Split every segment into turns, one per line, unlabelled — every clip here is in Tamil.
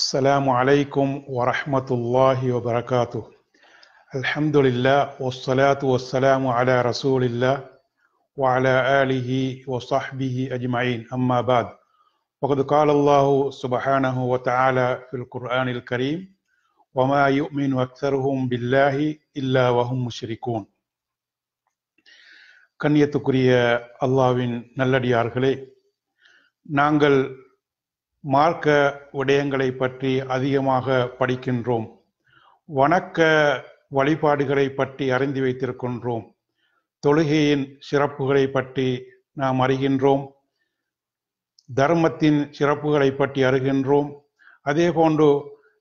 السلام عليكم ورحمة الله وبركاته الحمد لله والصلاة والسلام على رسول الله وعلى آله وصحبه أجمعين أما بعد وقد قال الله سبحانه وتعالى في القرآن الكريم وما يؤمن أكثرهم بالله إلا وهم مشركون الله من அல்லாவின் நல்லடியார்களே نانجل மார்க்க விடயங்களை பற்றி அதிகமாக படிக்கின்றோம் வணக்க வழிபாடுகளை பற்றி அறிந்து வைத்திருக்கின்றோம் தொழுகையின் சிறப்புகளை பற்றி நாம் அறிகின்றோம் தர்மத்தின் சிறப்புகளை பற்றி அறிகின்றோம் அதே போன்று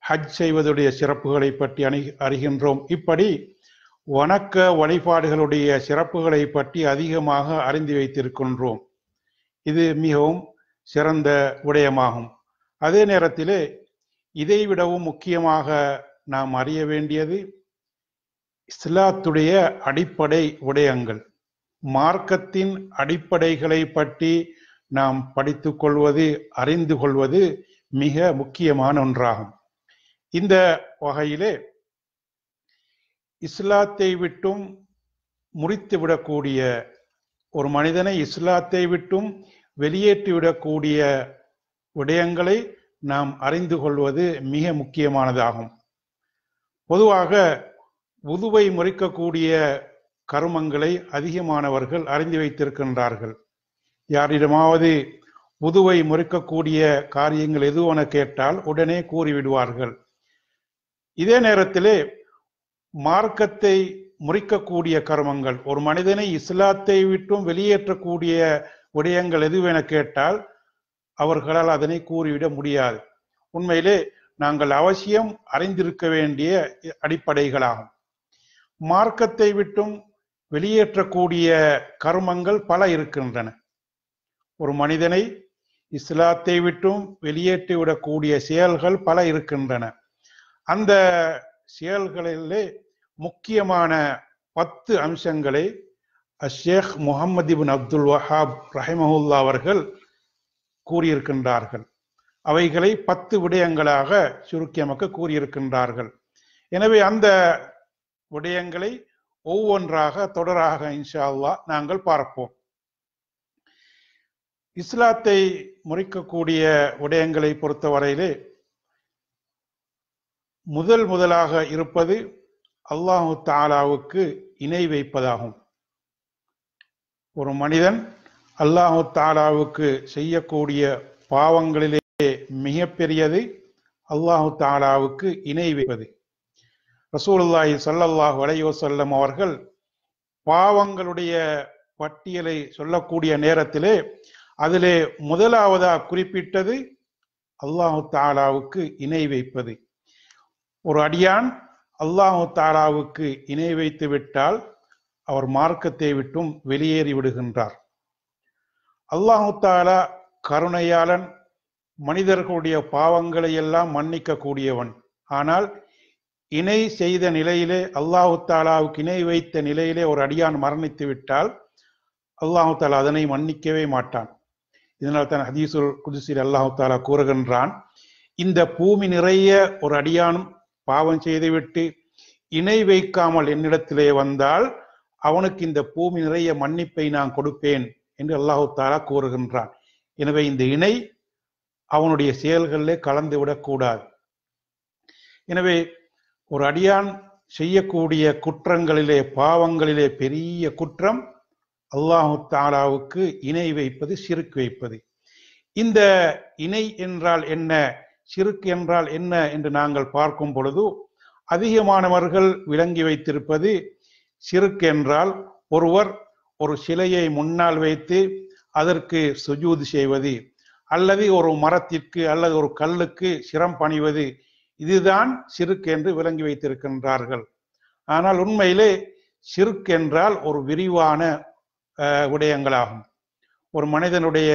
ஹஜ் செய்வதுடைய சிறப்புகளை பற்றி அணி அறிகின்றோம் இப்படி வணக்க வழிபாடுகளுடைய சிறப்புகளை பற்றி அதிகமாக அறிந்து வைத்திருக்கின்றோம் இது மிகவும் சிறந்த விடயமாகும் அதே நேரத்தில் இதைவிடவும் முக்கியமாக நாம் அறிய வேண்டியது இஸ்லாத்துடைய அடிப்படை விடயங்கள் மார்க்கத்தின் அடிப்படைகளை பற்றி நாம் படித்து கொள்வது அறிந்து கொள்வது மிக முக்கியமான ஒன்றாகும் இந்த வகையிலே இஸ்லாத்தை விட்டும் முறித்துவிடக்கூடிய ஒரு மனிதனை இஸ்லாத்தை விட்டும் வெளியேற்றிவிடக்கூடிய விடயங்களை நாம் அறிந்து கொள்வது மிக முக்கியமானதாகும் பொதுவாக உதுவை முறிக்கக்கூடிய கருமங்களை அதிகமானவர்கள் அறிந்து வைத்திருக்கின்றார்கள் யாரிடமாவது உதுவை முறிக்கக்கூடிய காரியங்கள் எதுவென கேட்டால் உடனே கூறிவிடுவார்கள் இதே நேரத்திலே மார்க்கத்தை முறிக்கக்கூடிய கருமங்கள் ஒரு மனிதனை இஸ்லாத்தை விட்டும் வெளியேற்றக்கூடிய விடயங்கள் எதுவென கேட்டால் அவர்களால் அதனை கூறிவிட முடியாது உண்மையிலே நாங்கள் அவசியம் அறிந்திருக்க வேண்டிய அடிப்படைகளாகும் மார்க்கத்தை விட்டும் வெளியேற்றக்கூடிய கருமங்கள் பல இருக்கின்றன ஒரு மனிதனை இஸ்லாத்தை விட்டும் வெளியேற்றிவிடக்கூடிய செயல்கள் பல இருக்கின்றன அந்த செயல்களிலே முக்கியமான பத்து அம்சங்களை அஷேக் முகமது பின் அப்துல் வஹாப் ரஹிமஹுல்லா அவர்கள் கூறியிருக்கின்றார்கள் அவைகளை பத்து விடயங்களாக சுருக்கி கூறியிருக்கின்றார்கள் எனவே அந்த விடயங்களை ஒவ்வொன்றாக தொடராக இன்ஷா அல்லா நாங்கள் பார்ப்போம் இஸ்லாத்தை முறிக்கக்கூடிய விடயங்களை பொறுத்தவரையிலே முதல் முதலாக இருப்பது அல்லாஹு தாலாவுக்கு இணை வைப்பதாகும் ஒரு மனிதன் அல்லாஹு தாலாவுக்கு செய்யக்கூடிய பாவங்களிலே மிகப்பெரியது அல்லாஹு தாலாவுக்கு இணை வைப்பது ரசூலுல்லாஹி சல்லல்லாஹ் வலையோசல்லம் அவர்கள் பாவங்களுடைய பட்டியலை சொல்லக்கூடிய நேரத்திலே அதிலே முதலாவதா குறிப்பிட்டது அல்லாஹு தாலாவுக்கு இணை வைப்பது ஒரு அடியான் அல்லாஹு தாலாவுக்கு இணை வைத்து விட்டால் அவர் மார்க்கத்தை விட்டும் வெளியேறி விடுகின்றார் அல்லாஹுத்தாலா கருணையாளன் மனிதர்களுடைய பாவங்களை எல்லாம் மன்னிக்க கூடியவன் ஆனால் இணை செய்த நிலையிலே அல்லாஹு தாலாவுக்கு இணை வைத்த நிலையிலே ஒரு அடியான் மரணித்து விட்டால் அல்லாஹு தாலா அதனை மன்னிக்கவே மாட்டான் இதனால் தான் ஹதீசுல் குதிசீர் அல்லாஹு தாலா கூறுகின்றான் இந்த பூமி நிறைய ஒரு அடியானும் பாவம் செய்துவிட்டு இணை வைக்காமல் என்னிடத்திலே வந்தால் அவனுக்கு இந்த பூமி நிறைய மன்னிப்பை நான் கொடுப்பேன் என்று அல்லாஹு தாரா கூறுகின்றான் எனவே இந்த இணை அவனுடைய செயல்களிலே கலந்து விடக்கூடாது எனவே ஒரு அடியான் செய்யக்கூடிய குற்றங்களிலே பாவங்களிலே பெரிய குற்றம் அல்லாஹு தாலாவுக்கு இணை வைப்பது சிறுக்கு வைப்பது இந்த இணை என்றால் என்ன சிறுக்கு என்றால் என்ன என்று நாங்கள் பார்க்கும் பொழுது அதிகமானவர்கள் விளங்கி வைத்திருப்பது சிறுக்கு என்றால் ஒருவர் ஒரு சிலையை முன்னால் வைத்து அதற்கு சுஜூது செய்வது அல்லது ஒரு மரத்திற்கு அல்லது ஒரு கல்லுக்கு சிரம் பணிவது இதுதான் சிறுக்கு என்று விளங்கி வைத்திருக்கின்றார்கள் ஆனால் உண்மையிலே சிறுக்கு என்றால் ஒரு விரிவான விடயங்களாகும் ஒரு மனிதனுடைய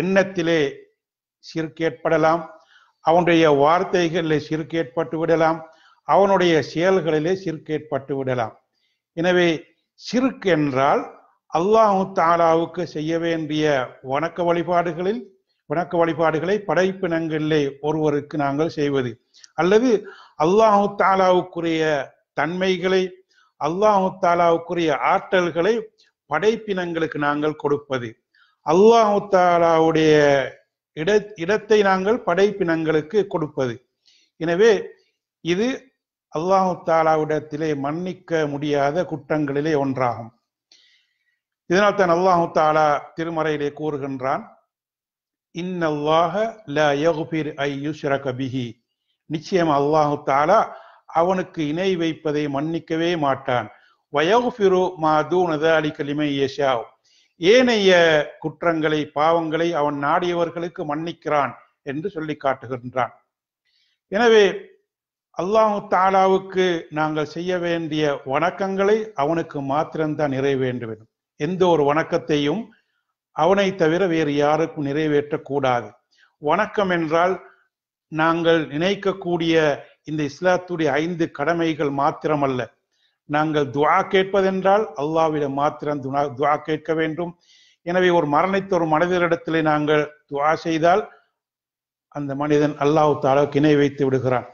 எண்ணத்திலே சிறுக்கு ஏற்படலாம் அவனுடைய வார்த்தைகளிலே சிறுக்கு ஏற்பட்டு விடலாம் அவனுடைய செயல்களிலே சிறுக்கு ஏற்பட்டு விடலாம் எனவே சிறுக்கு என்றால் அல்லாஹு தாலாவுக்கு செய்ய வேண்டிய வணக்க வழிபாடுகளில் வணக்க வழிபாடுகளை படைப்பினங்களிலே ஒருவருக்கு நாங்கள் செய்வது அல்லது அல்லாஹு தாலாவுக்குரிய தன்மைகளை அல்லாஹு தாலாவுக்குரிய ஆற்றல்களை படைப்பினங்களுக்கு நாங்கள் கொடுப்பது அல்லாஹு தாலாவுடைய இட இடத்தை நாங்கள் படைப்பினங்களுக்கு கொடுப்பது எனவே இது அல்லாஹு தாலாவிடத்திலே மன்னிக்க முடியாத குற்றங்களிலே ஒன்றாகும் இதனால் தான் அல்லாஹு தாலா திருமறையிலே கூறுகின்றான் இன்னல்லாக ல யகுபிர் ஐ யுஷ்ரக நிச்சயம் அல்லாஹு தாலா அவனுக்கு இணை வைப்பதை மன்னிக்கவே மாட்டான் வயகுபிரு மா அலிகலிமை ஏஷாவ் ஏனைய குற்றங்களை பாவங்களை அவன் நாடியவர்களுக்கு மன்னிக்கிறான் என்று சொல்லி காட்டுகின்றான் எனவே அல்லாஹு தாலாவுக்கு நாங்கள் செய்ய வேண்டிய வணக்கங்களை அவனுக்கு மாத்திரம்தான் நிறைவேற்ற வேண்டும் எந்த ஒரு வணக்கத்தையும் அவனை தவிர வேறு யாருக்கும் நிறைவேற்றக்கூடாது வணக்கம் என்றால் நாங்கள் நினைக்கக்கூடிய இந்த இஸ்லாத்துடைய ஐந்து கடமைகள் மாத்திரமல்ல நாங்கள் துவா கேட்பதென்றால் அல்லாவிடம் மாத்திரம் துணா துவா கேட்க வேண்டும் எனவே ஒரு மரணித்த ஒரு மனிதரிடத்திலே நாங்கள் துவா செய்தால் அந்த மனிதன் அல்லாஹு தாலாவுக்கு இணை வைத்து விடுகிறான்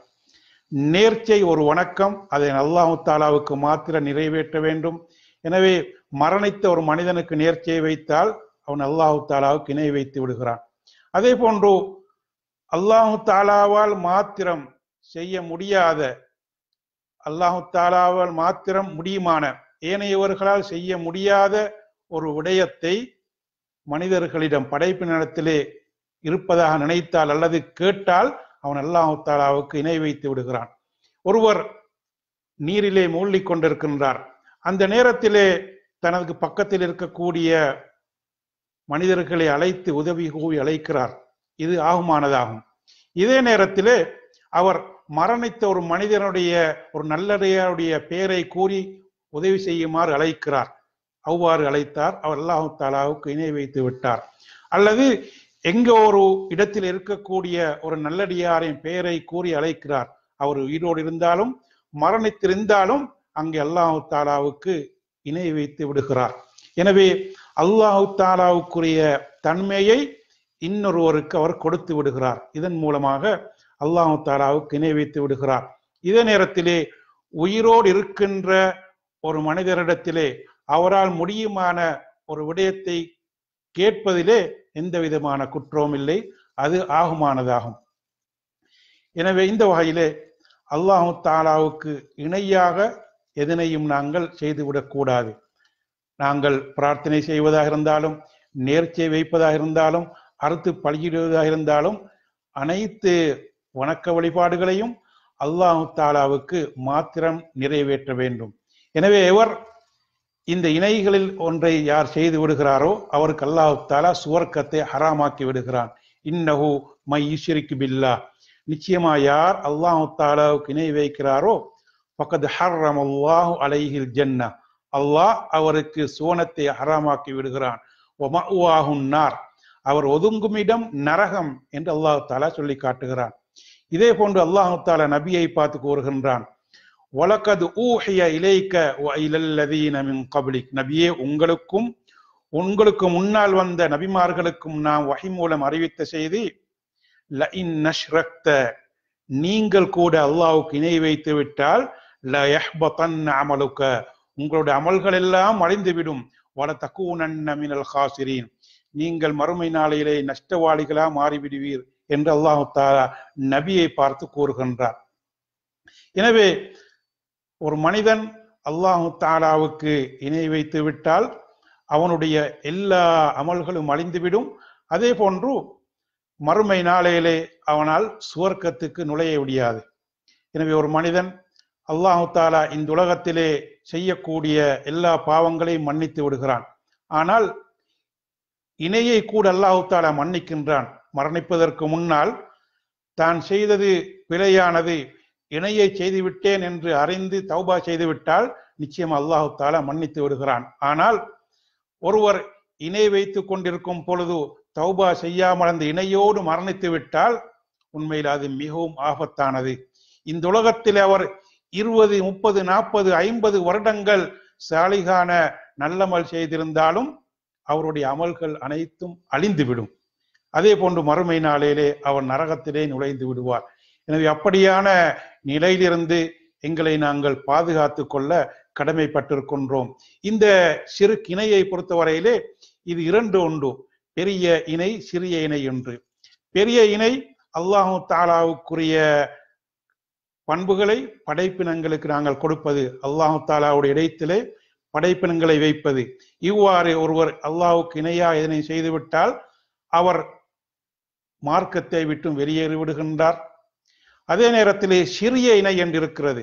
நேர்ச்சை ஒரு வணக்கம் அதை அல்லாஹு தாலாவுக்கு மாத்திர நிறைவேற்ற வேண்டும் எனவே மரணித்த ஒரு மனிதனுக்கு நேர்ச்சியை வைத்தால் அவன் அல்லாஹு தாலாவுக்கு இணை வைத்து விடுகிறான் அதே போன்று அல்லாஹு தாலாவால் மாத்திரம் செய்ய முடியாத அல்லாஹு தாலாவால் மாத்திரம் முடியுமான ஏனையவர்களால் செய்ய முடியாத ஒரு விடயத்தை மனிதர்களிடம் நிலத்திலே இருப்பதாக நினைத்தால் அல்லது கேட்டால் அவன் அல்லாஹு தாலாவுக்கு இணை வைத்து விடுகிறான் ஒருவர் நீரிலே மூழ்கி கொண்டிருக்கின்றார் அந்த நேரத்திலே தனது பக்கத்தில் இருக்கக்கூடிய மனிதர்களை அழைத்து உதவி கூவி அழைக்கிறார் இது ஆகுமானதாகும் இதே நேரத்திலே அவர் மரணித்த ஒரு மனிதனுடைய ஒரு நல்லடையாருடைய பெயரை கூறி உதவி செய்யுமாறு அழைக்கிறார் அவ்வாறு அழைத்தார் அவர் அல்லாஹு தாலாவுக்கு இணை வைத்து விட்டார் அல்லது எங்க ஒரு இடத்தில் இருக்கக்கூடிய ஒரு நல்லடியாரின் பெயரை கூறி அழைக்கிறார் அவர் உயிரோடு இருந்தாலும் மரணித்திருந்தாலும் அங்கே அல்லாஹு தாலாவுக்கு இணை வைத்து விடுகிறார் எனவே அல்லாஹு தாலாவுக்குரிய தன்மையை இன்னொருவருக்கு அவர் கொடுத்து விடுகிறார் இதன் மூலமாக அல்லாஹு தாலாவுக்கு இணை வைத்து விடுகிறார் இதே நேரத்திலே உயிரோடு இருக்கின்ற ஒரு மனிதரிடத்திலே அவரால் முடியுமான ஒரு விடயத்தை கேட்பதிலே எந்த விதமான குற்றமும் இல்லை அது ஆகுமானதாகும் எனவே இந்த வகையிலே அல்லாஹு தாலாவுக்கு இணையாக எதனையும் நாங்கள் செய்துவிடக்கூடாது நாங்கள் பிரார்த்தனை செய்வதாக இருந்தாலும் நேர்ச்சியை வைப்பதாக இருந்தாலும் அறுத்து பழகிடுவதாக இருந்தாலும் அனைத்து வணக்க வழிபாடுகளையும் அல்லாஹு தாலாவுக்கு மாத்திரம் நிறைவேற்ற வேண்டும் எனவே எவர் இந்த இணைகளில் ஒன்றை யார் செய்து விடுகிறாரோ அவருக்கு அல்லாஹு தாலா சுவர்க்கத்தை ஹராமாக்கி விடுகிறான் இன்னஹு மை ஈஸ்வரிக்கு பில்லா நிச்சயமா யார் அல்லாஹு தாலாவுக்கு இணை வைக்கிறாரோ பக்கத்து ஹர்ரம் அல்லாஹு அலைஹில் ஜன்னா அல்லாஹ் அவருக்கு சுவனத்தை ஹராமாக்கி விடுகிறான் நார் அவர் ஒதுங்குமிடம் நரகம் என்று அல்லாஹு தாலா சொல்லி காட்டுகிறான் இதே போன்று அல்லாஹு தாலா நபியை பார்த்து கூறுகின்றான் ஒலக்கது ஊஹிய இலைக்க இலல்லதீன மின் கபலிக் நபியே உங்களுக்கும் உங்களுக்கு முன்னால் வந்த நபிமார்களுக்கும் நாம் வகை மூலம் அறிவித்த செய்தி ல இன் நஷ்ரக்த நீங்கள் கூட அல்லாவுக்கு இணை வைத்து விட்டால் ல யஹ்பதன் அமலுக்க உங்களுடைய அமல்கள் எல்லாம் அழிந்துவிடும் வல தக்கூனன்ன மினல் ஹாசிரீன் நீங்கள் மறுமை நாளையிலே நஷ்டவாளிகளா மாறிவிடுவீர் என்று அல்லாஹு தாலா நபியை பார்த்து கூறுகின்றார் எனவே ஒரு மனிதன் அல்லாஹு தாலாவுக்கு இணை வைத்து விட்டால் அவனுடைய எல்லா அமல்களும் அழிந்துவிடும் அதே போன்று மறுமை நாளையிலே அவனால் சுவர்க்கத்துக்கு நுழைய முடியாது எனவே ஒரு மனிதன் அல்லாஹு தாலா இந்த உலகத்திலே செய்யக்கூடிய எல்லா பாவங்களையும் மன்னித்து விடுகிறான் ஆனால் இணையை கூட அல்லாஹு தாலா மன்னிக்கின்றான் மரணிப்பதற்கு முன்னால் தான் செய்தது பிழையானது இணையை செய்துவிட்டேன் என்று அறிந்து தௌபா செய்துவிட்டால் நிச்சயம் அல்லாஹு தாலா மன்னித்து விடுகிறான் ஆனால் ஒருவர் இணை வைத்து கொண்டிருக்கும் பொழுது தௌபா செய்யாமல் அந்த இணையோடு மரணித்து விட்டால் உண்மையில் அது மிகவும் ஆபத்தானது இந்த உலகத்தில் அவர் இருபது முப்பது நாற்பது ஐம்பது வருடங்கள் சாலிகான நல்லமல் செய்திருந்தாலும் அவருடைய அமல்கள் அனைத்தும் அழிந்துவிடும் அதே போன்று மறுமை நாளிலே அவர் நரகத்திலே நுழைந்து விடுவார் எனவே அப்படியான நிலையிலிருந்து எங்களை நாங்கள் பாதுகாத்து கொள்ள கடமைப்பட்டிருக்கின்றோம் இந்த சிறு கிணையை பொறுத்தவரையிலே இது இரண்டு ஒன்று பெரிய இணை சிறிய இணை என்று பெரிய இணை அல்லாஹு தாலாவுக்குரிய பண்புகளை படைப்பினங்களுக்கு நாங்கள் கொடுப்பது அல்லாஹு தாலாவுடைய இடத்திலே படைப்பினங்களை வைப்பது இவ்வாறு ஒருவர் அல்லாஹுக்கு இணையா இதனை செய்துவிட்டால் அவர் மார்க்கத்தை விட்டும் வெளியேறி விடுகின்றார் அதே நேரத்திலே சிறிய இணை என்றிருக்கிறது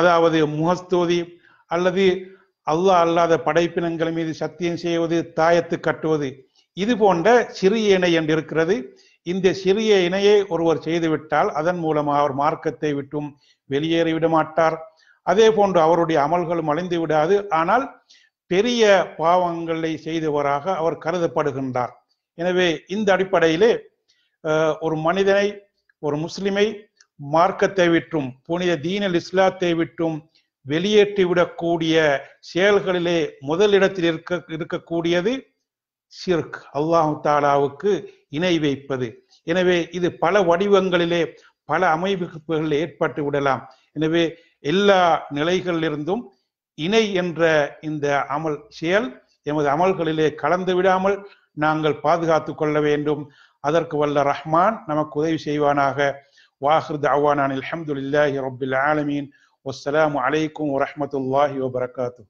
அதாவது முகஸ்தோதி அல்லது அல்லாஹ் அல்லாத படைப்பினங்கள் மீது சத்தியம் செய்வது தாயத்து கட்டுவது இது போன்ற சிறிய இணை என்றிருக்கிறது இந்த சிறிய இணையை ஒருவர் செய்துவிட்டால் அதன் மூலமாக அவர் மார்க்கத்தை விட்டும் வெளியேறிவிட மாட்டார் அதே போன்று அவருடைய அமல்களும் அழிந்து விடாது ஆனால் பெரிய பாவங்களை செய்தவராக அவர் கருதப்படுகின்றார் எனவே இந்த அடிப்படையிலே ஒரு மனிதனை ஒரு முஸ்லிமை மார்க்கத்தை விட்டும் புனித தீனல் இஸ்லாத்தை விட்டும் வெளியேற்றிவிடக்கூடிய செயல்களிலே முதலிடத்தில் இருக்க இருக்கக்கூடியது சிர்க் அல்லாஹு தாலாவுக்கு இணை வைப்பது எனவே இது பல வடிவங்களிலே பல அமைப்புகளில் ஏற்பட்டு விடலாம் எனவே எல்லா நிலைகளிலிருந்தும் இணை என்ற இந்த அமல் செயல் எமது அமல்களிலே கலந்து விடாமல் நாங்கள் பாதுகாத்து கொள்ள வேண்டும் அதற்கு வல்ல ரஹ்மான் நமக்கு உதவி செய்வானாக வாஹிர் தவானான் அலமதுல்லாஹி ரபுல் ஆலமீன் வஸ்ஸலாமு அலைக்கும் வரமத்துல்லாஹி வபரகாத்து